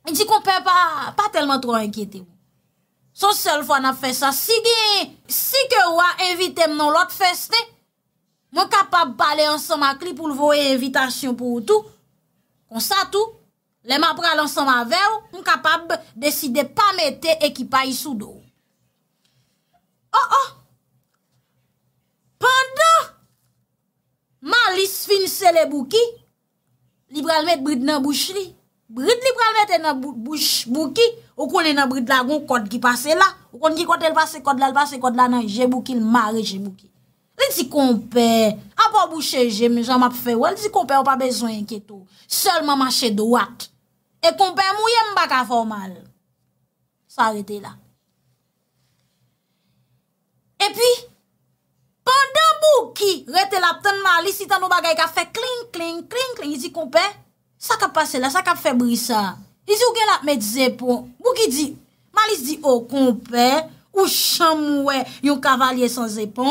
mi di kon pe pa, pa telman tro ankyete ou. Son sel fwa na fe sa, si gen, si ke wwa evite mnon lot feste, mwen kapab pale ansan ma kli pou l voye evitasyon pou ou tou, kon sa tou, le ma pral ansan ma vew, mwen kapab deside pa mete ekipa yisou do. Oh oh, pandan, man lis finse le bou ki, li bral met brit nan bou chli, Brit li pral mette nan bouch bouki, ou kon li nan brit la, goun kote ki pase la, ou kon ki kote el pase kote la, el pase kote la nan je bouki, l ma re je bouki. Li si kompe, apan bouche je, mè jan map fè wè, li si kompe, w pa bezwen yon kieto. Sèlman manche dwat. E kompe, mouyè m baka formal. Sa rete la. E pi, pandan bouki, rete la, tan nan li, si tan nou bagay ka fe kling kling kling, li si kompe, Sak ap pase la, sak ap febrisa Lisi ou gen la met zepon Bou ki di, malis di, oh kompe Ou chan mwe, yon kavalie San zepon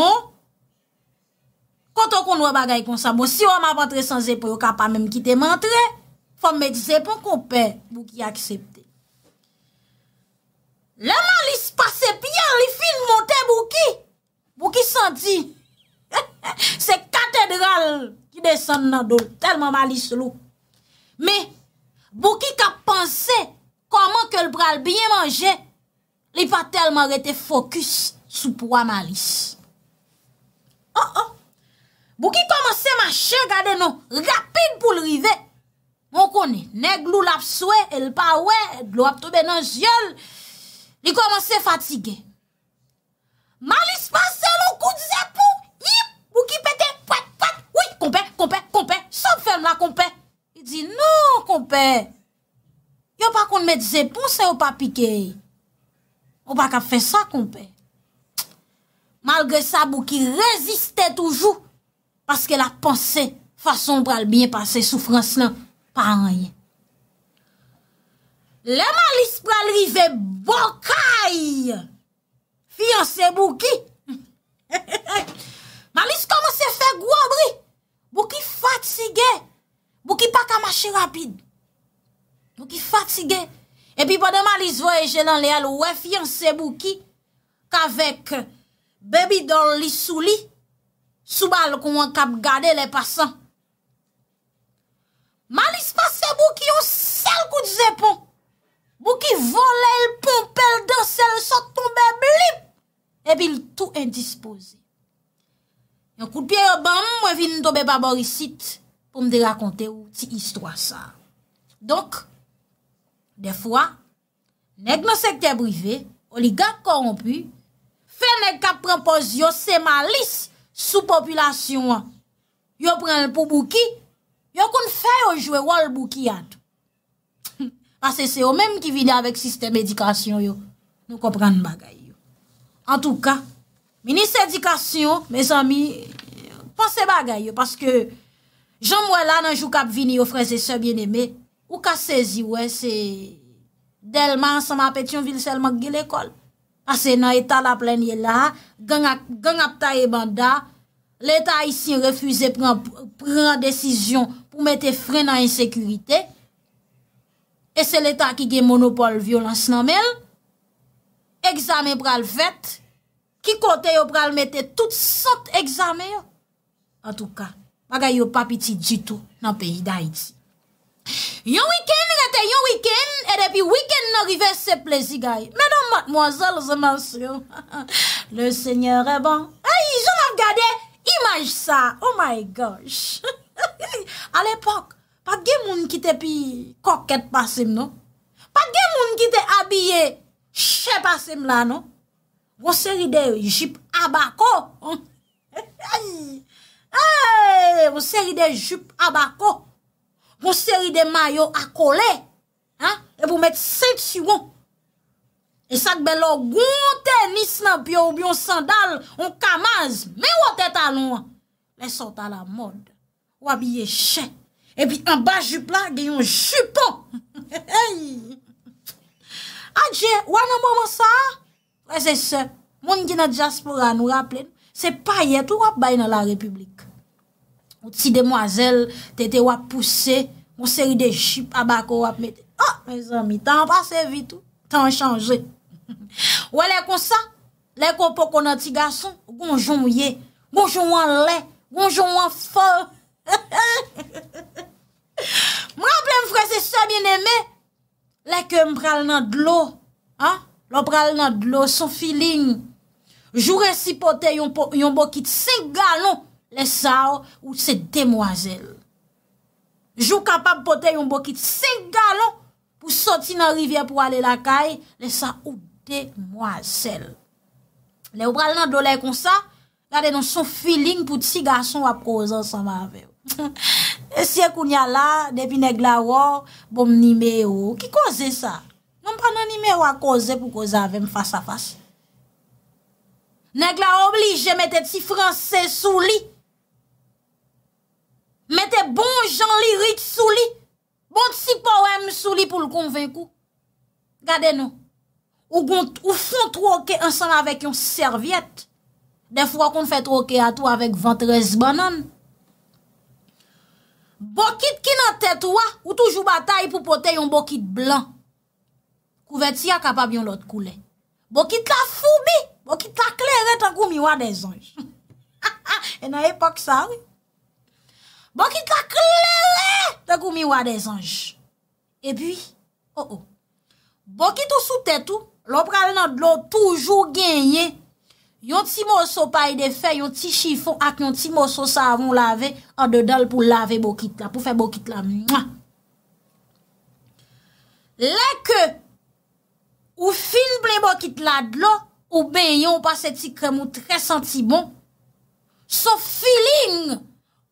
Konton kon wè bagay kon sa Bon, si wè ma vantre san zepon, yon kapamem Ki te mantre, fòm met zepon Kompe, bou ki aksepte Le malis pase pya, li film Montè bou ki, bou ki senti [laughs] Se katedral ki desan nan do Telman malis lou Me, bou ki ka panse koman ke l pral byen manje, li pa telman rete fokus sou pouwa malis. An oh, an, oh. bou ki komanse manche gade nou, rapide pou l rive, moun konen, neg l ou lap souwe, el pa ouwe, l ou ap toube nan zyol, li komanse fatige. Malis panse l ou kou dize pou, li pou ki pete, woui, kompe, kompe, kompe, sop fèm la kompe, Di nou, koupe. Yo pa kon me dize ponsen ou pa pikey. Ou pa ka fe sa, koupe. Malge sa, bou ki reziste toujou. Paske la panse fason pral biye pase soufrans nan. Paray. Le malis pral rive bokay. Fiyan se bou ki. [laughs] Malis koman se fe gouabri. Bou ki fatigey. Mou ki pa kamache rapide. Mou ki fatige. Epi pwede malis voyeje nan le al wèf yon se mou ki kavek bebi don li sou li sou bal kou an kap gade le pasan. Malis pa se mou ki yon sel kout zepon. Mou ki vole l pou pel de sel sot toube blip. Epi l tou endispoze. Yon kout piye yon ban mwen fin nou tobe babori site. pou m de rakonte ou ti istwa sa. Donk, defwa, neg nan sekte brive, oligak koronpu, fe neg kap pranpoz yo seman lis sou populasyon an. Yo pran pou bouki, yo kon fè yo jwe wal bouki an. Pase [laughs] se yo menm ki vine avek sistem edikasyon yo, nou kopran bagay yo. An tou ka, minis edikasyon, mes ami, pase bagay yo, paske, Jan mwen la nan jou kap vini yo franse sebyen eme, ou ka sezi we se delman sa mapetyon vilselman gil ekol. Ase nan etat la plenye la, gang ap ta e bandar, l'etat isi refuze pran desisyon pou mette fre nan insekurite, e se l'etat ki gen monopole violans nan men, egzame pral vet, ki kote yo pral mette tout sot egzame yo. An tou ka, Bagay yo papi ti jitou nan pe yi dayi ti. Yon wikend yate, yon wikend, edepi wikend nan rive se ple si gaye. Medan matmoazal se mansyon. Le senyor e bon. Ay, zon ap gade, imaj sa. Oh my gosh. Al epok, pa gen moun kite pi koket pasim, no? Pa gen moun kite abye, che pasim la, no? Wosèri de, jip abako. Ay, ay, ay. Hey, moun seri de jup abako, moun seri de mayo akole, he? E moun met se tsigon. E sakbe lo goun tenis nan pyo ou bi yon sandal, yon kamaz, me wote talon. Le sota la mod, wabi ye chen. E pi an ba jup la, ge yon jupon. [laughs] Adje, wane moun monsa? Wese se, moun gina jaspora nou raplen, se payet ou wap bay nan la republik. Ou ti demwazel, tete wap pousse, monseri de chipe abako wap mette. Oh, ah, mè zanmi, tan pa se vitou, tan chanje. [laughs] Ou wè lè kon sa, lè kon po kon an ti gason, gonjon wè, gonjon wè lè, gonjon wè fò. Mwen anple mw fwese sa mwen eme, lè ke mpral nan dlo, lò pral nan dlo, son filin. Jou resipote yon bokit, se gano, le sa ou se demwazel. Jou kapab pote yon bokit se galon pou soti nan rivye pou ale lakay, le sa ou demwazel. Le ou pral nan dole kon sa, gade non son feeling pou ti gason wap koza ansanman vew. [laughs] E Seye kounya la, depi negla waw, bom nimeyo, ki koze sa? Non pran nan nimeyo wak koze pou koza avem fasa fasa. Negla obli, jemete ti franse sou li. Mète bon jan li rit sou li, bon si poèm sou li pou l konven kou. Gade nou, ou fon troke ansan avèk yon serviet, defwa kon fè troke atou avèk 23 banan. Bokit ki nan tèt wè, ou toujou batay pou pote yon bokit blan, kou vè ti akapab yon lot kou lè. Bokit la foubi, bokit la klerè tan kou miwa de zonj. E nan epok sa wè, Bokit la klele! Tèk ou mi wade zanj. E pi, o oh, o. Oh. Bokit ou sou tèt ou, lò pral nan dlo, toujou genye, yon ti mòso paye de fè, yon ti chifon ak yon ti mòso savon lave, an de dal pou lave bokit la, pou fè bokit la. Lèk ou fin blè bokit la dlo, ou ben yon pasè ti krem ou tre senti bon, sou filin nou.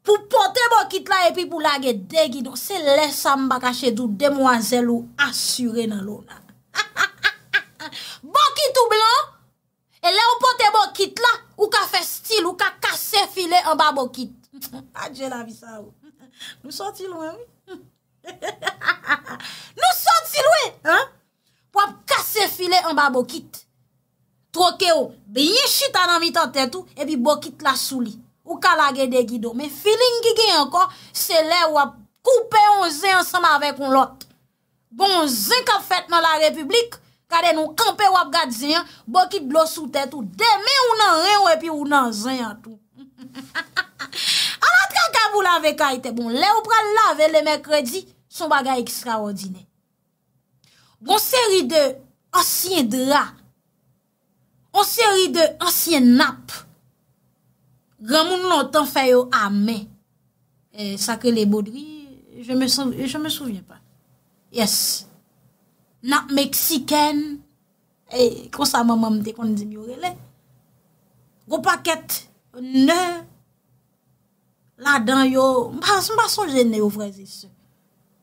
pou pote bokit la epi pou lage degi nou, se lesa mba kache dou demwazel ou asyre nan lou nan. [laughs] Bokit ou blan, e le ou pote bokit la, ou ka fe stil, ou ka kase file an ba bokit. [laughs] Adjela visavou. [laughs] Nou soti lou enwi. Nou soti lou enwi. Pwa kase file an ba bokit. Troke ou, biye chita nan mi tan tetou, epi bokit la sou li. Ou kalage de gido Me filin gigi anko Se le wap koupe yon zin ansama vek yon lot Bon zin ka fet nan la republik Kade nou kampe wap gade zin Bokit blos sou tete Ou deme ou nan ren wepi ou nan zin anto Ha ha ha An apre anka bou lave ka ite Bon le ou pral lave le mekredi Son bagay ekstraordine Bon seri de ansyen dra On seri de ansyen nap On seri de ansyen nap Gran moun nou loutan fè yo amè. Sakè le boudwi, je me souvye pa. Yes. Nak Meksiken, konsa mamante kon di mi ourele. Gopaket, nè, ladan yo, mba sonje nè yo vrezi se.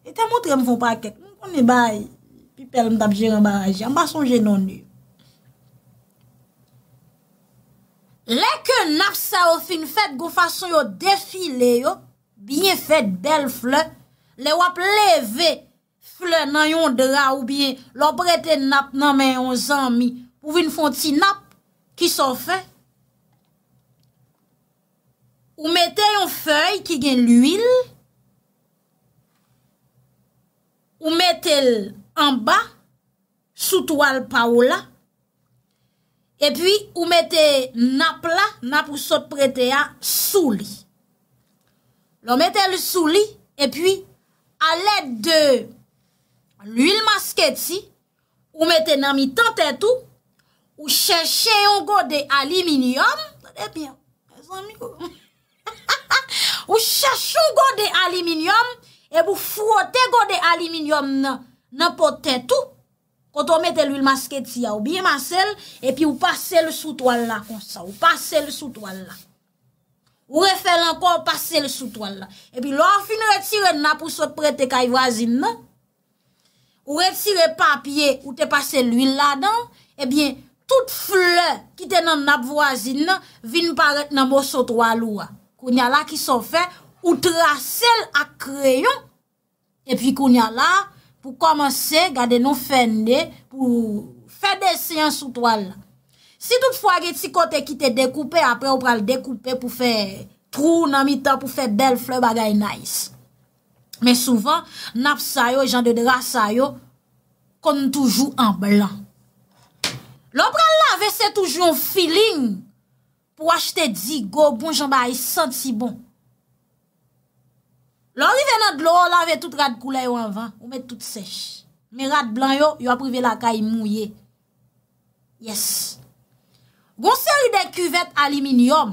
E te moutre mvompaket, mpon e bay, pi pel mtap jiran baraj, mba sonje non yo. Lè ke nap sa ou fin fèd go fason yo defile yo, biye fèd bel flè, le wap leve flè nan yon dra ou biye lò bretè nap nan men yon zanmi, pou vin fon ti nap ki son fè. Ou metè yon fèy ki gen l'uil, ou metè l'amba sou toal pa ou la, E pwi ou mette nap la, nap ou sot prete a sou li. Lo mette le sou li, e pwi alet de l'il masket si, ou mette nan mi tenten tou, ou cheshe yon go de aliminyom, ou cheshe yon go de aliminyom, e pou frote go de aliminyom nan poten tou, konton mette l'huil maske ti ya ou biye masel, epi ou pase l sou toal la kon sa, ou pase l sou toal la. Ou refel ankon, pase l sou toal la. Epi lor fin retire nap ou sot prete kay vwazin nan, ou retire papye ou te pase l huil la dan, epi eh tout fle ki tenan nap vwazin nan, vin paret nan mwosot waluwa. Koun ya la ki son fe, ou trase l ak kreyon, epi koun ya la, pou komanse, gade nou fende, pou fè desyen sou toal. Si tout fwa ge ti kote ki te dekoupe, apre ou pral dekoupe pou fè prou nan mitan pou fè bel fle bagay nays. Men souvan, nap sayo, jan de dra sayo, kon toujou an blan. Lou pral lave, se toujou an filin pou wache te di go bon jan bayi santi bon. Lo wive nan dlo, lave tout rad kou la yo anvan, ou met tout sech. Me rad blan yo, yo aprive la ka yi mouye. Yes. Gon seri de kuvet aliminyom.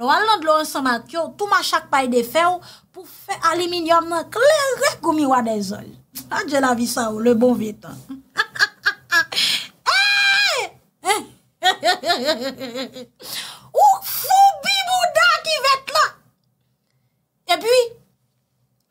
Lo wale nan dlo an san mak yo, tou ma chak pay de fe ou, pou fe aliminyom nan kler re kou miwa de zol. Adje ah, lavi sa ou, le bon vetan. Ha [laughs] ha ha ha ha. Hey! Hey! He he he he he he he. Ou fou bi boudan kivet la. E piwi?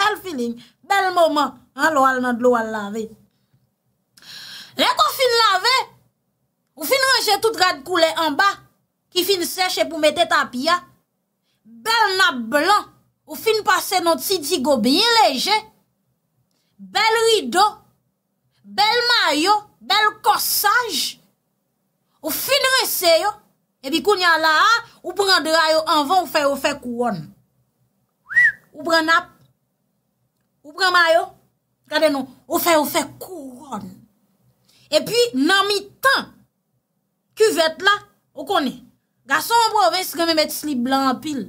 Bel filin, bel moman, an lo al nan lo al lave. Lèk ou fin lave, ou fin reje tout rad koule an ba, ki fin seche pou mette tapia. Bel nap blan, ou fin pase nou ti digo bin leje. Bel rido, bel mayo, bel kosaj. Ou fin reseyo, e bi kou nyan la a, ou prende rayo an van ou fe ou fe kouon. Ou pren nap. Ou preman yo, gade nou, ou fe ou fe kouron. E pi nan mi tan, ku vet la, ou konen. Gason mwen pou ou ven, si gwen men met slip blan an pil.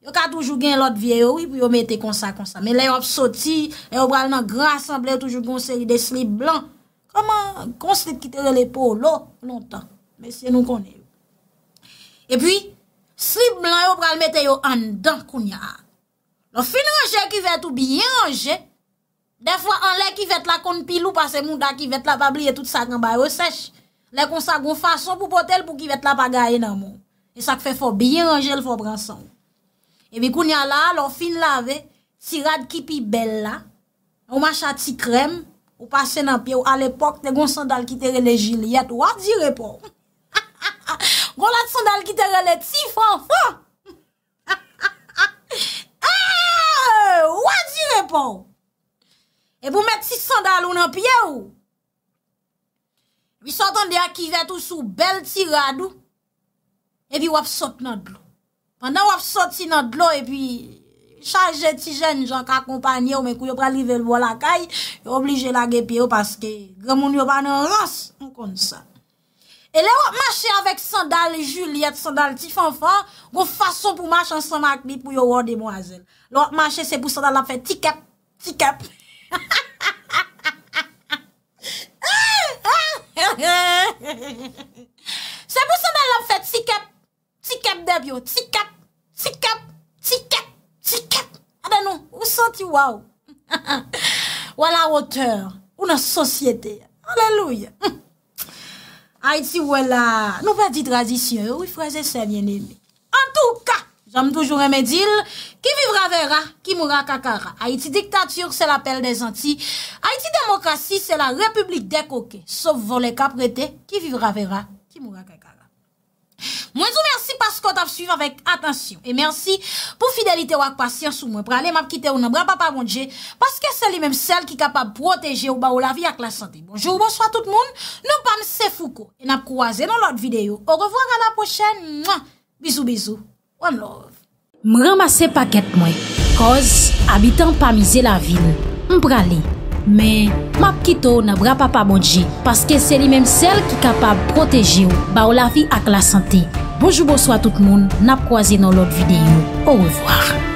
Yo ka toujou gen lot vie yo, ou pou yo mette konsa konsa. Men le yo psoti, yo pral nan grasan, blen toujou konseri de slip blan. Koman konseri ki tere le pou lo, nou tan. Men se nou konen. E pi, slip blan yo pral mette yo an dan kounyak. Lo non, fin range ki vet ou biye range. Defwa an le ki vet la kon pilou pase mou da ki vet la pa blye tout sa kambay o sech. Le kon sa gon fason pou potel pou ki vet la pa gaye nan moun. E sak fe fò biye range l fò pransan. E bi koun ya la, lo fin la ve, si rad ki pi bel la, ou macha ti krem, ou pase nan pi, ou al epok ne gon san dal ki tere le jiliyet, ou adire po. [laughs] Gon la ti san dal ki tere le ti fò. Ha! [laughs] Wadi repon E pou met ti sandalou nan piye ou Vi wi sotan de akive tou sou bel ti radou E vi waf sot nan blo Pan nan waf sot ti nan blo E pi chanje ti jen jan ka kompanyew Men kou yo pralive lvo lakay Oblije lage piye ou Paske gremoun yo pralive lvo lakay E le wak mache avèk sandal Juliet, sandal ti fanfan, go fason pou mache ansan mak mi pou yo wande mo azen. Le wak mache se pou sandal la fè tikep, tikep. [laughs] Se pou sandal la fè tikep, tikep deb yo, tikep, tikep, tikep, tikep. A den nou, ou santi waw. Wala [laughs] woteur, ou nan sosyete. Aleluye. [laughs] Haïti, voilà. Nous pas dit tradition, oui, frère, c'est ça, bien aimé. En tout cas, j'aime toujours aimer dire, qui vivra verra, qui mourra kakara. Haïti dictature, c'est l'appel des Antilles. Haïti démocratie, c'est la république des coquets. Sauf voler caprété, qui vivra verra, qui mourra kakara. Mwen zou mersi paskot ap suiv avèk atensyon E mersi pou fidelite wak pasyans ou mwen Pralè m ap kite ou nan bral pa pa bondje Paske se li menm sel ki kapab proteje ou ba ou la vi ak la sante Bonjou, bonso a tout moun Nou pan se fouko E nap kouaze nan lot videyo Ou revwak an la prochen Bizou, bizou One love M ramase paket mwen Koz, abitan pa mize la vil Mpralè Men, map kito nan bra pa pa bonji, paske se li menm sel ki kapab proteji ou, ba ou la fi ak la sante. Bojou bojou a tout moun, nan ap kwa zi nan lot videyo. Ou revoar.